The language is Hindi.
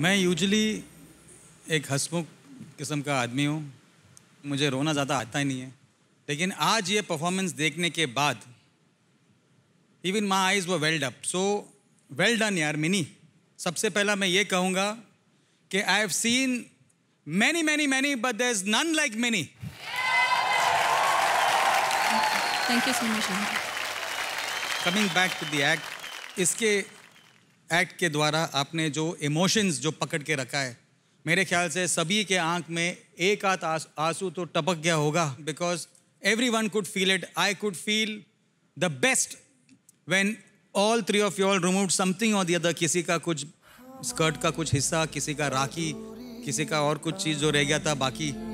मैं यूजली एक हंसमुख किस्म का आदमी हूँ मुझे रोना ज़्यादा आता ही नहीं है लेकिन आज ये परफॉर्मेंस देखने के बाद इवन माई आईज वो welled up so well done यार मिनी सबसे पहला मैं ये कहूँगा कि I have seen many many many but there is none like many thank you so much coming back to the act इसके एक्ट के द्वारा आपने जो इमोशंस जो पकड़ के रखा है मेरे ख्याल से सभी के आंख में एक आध आंसू तो टपक गया होगा because every one could feel it I could feel the best when all three of your remove something और दर अदर किसी का कुछ स्कर्ट का कुछ हिस्सा किसी का राखी किसी का और कुछ चीज़ जो रह गया था बाकी